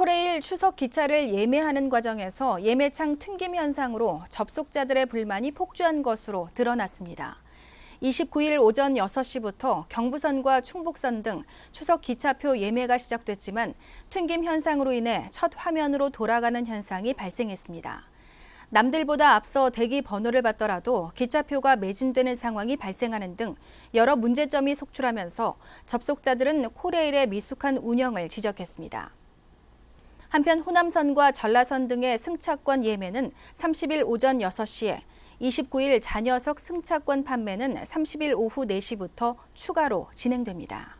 코레일 추석 기차를 예매하는 과정에서 예매창 튕김 현상으로 접속자들의 불만이 폭주한 것으로 드러났습니다. 29일 오전 6시부터 경부선과 충북선 등 추석 기차표 예매가 시작됐지만 튕김 현상으로 인해 첫 화면으로 돌아가는 현상이 발생했습니다. 남들보다 앞서 대기 번호를 받더라도 기차표가 매진되는 상황이 발생하는 등 여러 문제점이 속출하면서 접속자들은 코레일의 미숙한 운영을 지적했습니다. 한편 호남선과 전라선 등의 승차권 예매는 30일 오전 6시에 29일 자녀석 승차권 판매는 30일 오후 4시부터 추가로 진행됩니다.